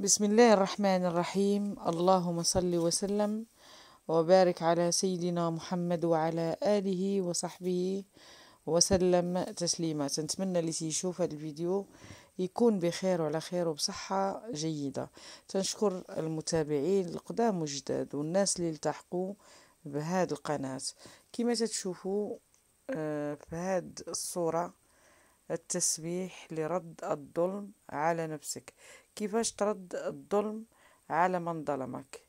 بسم الله الرحمن الرحيم اللهم صل وسلم وبارك على سيدنا محمد وعلى آله وصحبه وسلم تسليما تنتمنى اللي تيشوف هذا الفيديو يكون بخير وعلى خير وبصحة جيدة تنشكر المتابعين القدام وجداد والناس اللي التحقوا بهذه القناة كما تشوفوا آه، في هذه الصورة التسبيح لرد الظلم على نفسك كيفاش ترد الظلم على من ظلمك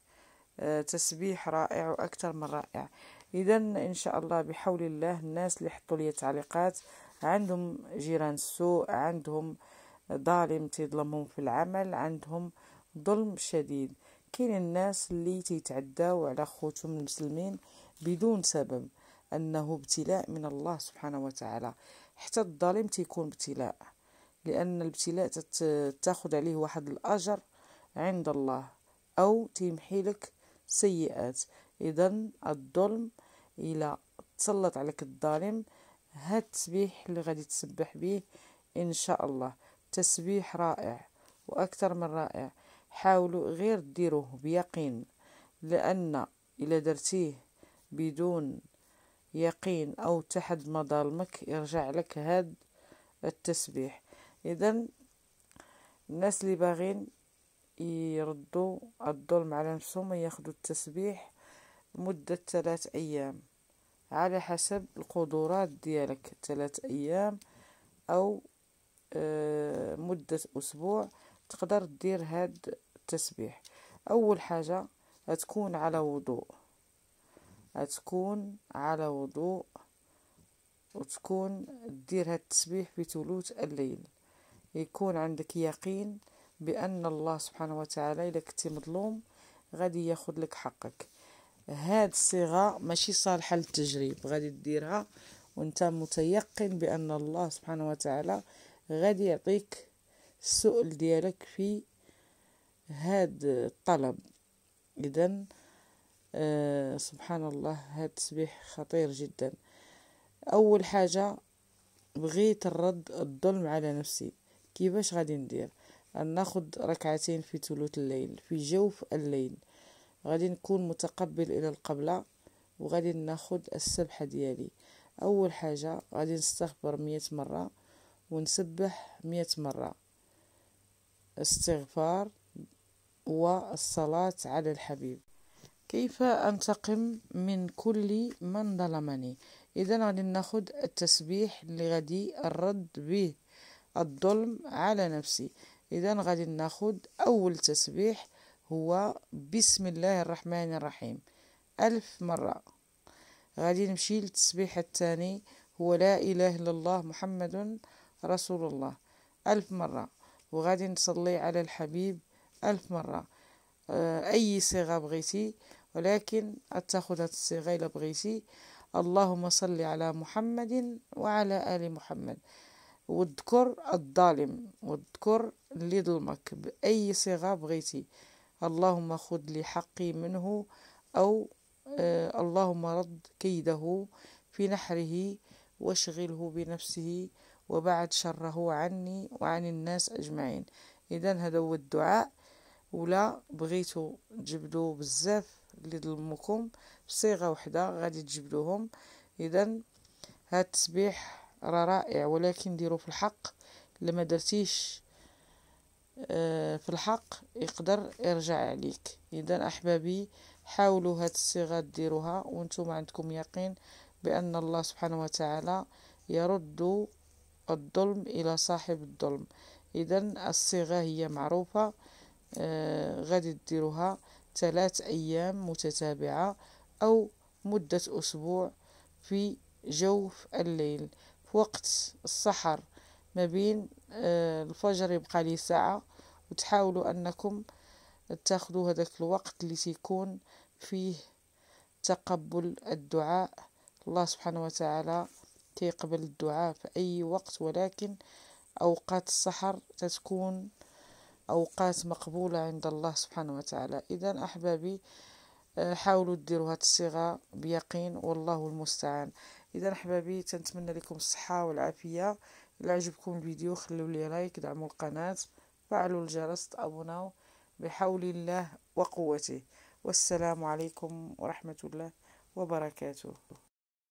آه، تسبيح رائع وأكثر من رائع إذا إن شاء الله بحول الله الناس اللي حطوا لي تعليقات عندهم جيران سوء عندهم ظالم تظلمهم في العمل عندهم ظلم شديد كاين الناس اللي تيتعداو على خوتهم المسلمين بدون سبب انه ابتلاء من الله سبحانه وتعالى حتى الظالم تيكون ابتلاء لان الابتلاء تاخذ عليه واحد الاجر عند الله او تمحي لك سيئات اذا الظلم الى تسلط عليك الظالم هاد التسبيح اللي غادي تسبح به ان شاء الله تسبيح رائع واكثر من رائع حاولوا غير ديروه بيقين لان الا درتيه بدون يقين أو تحد مظالمك يرجع لك هاد التسبيح إذا الناس اللي باغين يردوا الظلم على نفسهم ياخذوا التسبيح مدة ثلاث أيام على حسب القدرات ديالك ثلاث أيام أو آه، مدة أسبوع تقدر دير هاد التسبيح أول حاجة تكون على وضوء تكون على وضوء وتكون دير هاد التسبيح في ثلث الليل يكون عندك يقين بأن الله سبحانه وتعالى إلا كنتي مظلوم غادي ياخذ لك حقك هاد الصيغة ماشي صالحة للتجريب غادي ديرها وانت متيقن بأن الله سبحانه وتعالى غادي يعطيك السؤل ديالك في هاد الطلب اذا آه، سبحان الله هذا التسبيح خطير جدا أول حاجة بغيت الرد الظلم على نفسي كيفاش غادي ندير ناخد ركعتين في ثلث الليل في جوف الليل غادي نكون متقبل إلى القبلة وغادي ناخد السبحة ديالي أول حاجة غادي نستغفر مية مرة ونسبح مية مرة استغفار والصلاة على الحبيب كيف أنتقم من كل من ظلمني إذا غادي ناخد التسبيح اللي غادي الرد به الظلم على نفسي إذا غادي ناخد أول تسبيح هو بسم الله الرحمن الرحيم ألف مرة غادي نمشي للتسبيح الثاني هو لا إله إلا الله محمد رسول الله ألف مرة وغادي نصلي على الحبيب ألف مرة آه، أي صيغة بغيتي ولكن تاخذ الصيغة إلا بغيتي اللهم صل على محمد وعلى آل محمد واذكر الظالم واذكر اللي ظلمك بأي صيغة بغيتي اللهم خذ لي حقي منه أو آه اللهم رد كيده في نحره واشغله بنفسه وبعد شره عني وعن الناس أجمعين إذا هذا هو الدعاء ولا بغيتو تجبدو بزاف اللي ظلموكم بصيغه وحده غادي تجبدوهم اذا هاد التسبيح راه رائع ولكن ديرو في الحق لما درتيش آه، في الحق يقدر يرجع عليك اذا احبابي حاولوا هاد الصيغه ديروها وانتم عندكم يقين بان الله سبحانه وتعالى يرد الظلم الى صاحب الظلم اذا الصيغه هي معروفه آه غادي ديروها ثلاث أيام متتابعة أو مدة أسبوع في جوف الليل في وقت السحر ما بين آه، الفجر يبقى لي ساعة وتحاولوا أنكم تأخذوا هذاك الوقت اللي تيكون فيه تقبل الدعاء الله سبحانه وتعالى تيقبل الدعاء في أي وقت ولكن أوقات السحر تتكون أوقات مقبولة عند الله سبحانه وتعالى إذا أحبابي آه، حاولوا ديروا هاد الصيغة بيقين والله المستعان إذا أحبابي تنتمنى لكم الصحة والعافية إلا عجبكم الفيديو خلوا لي لايك دعموا القناة فعلوا الجرس تابوناو بحول الله وقوته والسلام عليكم ورحمة الله وبركاته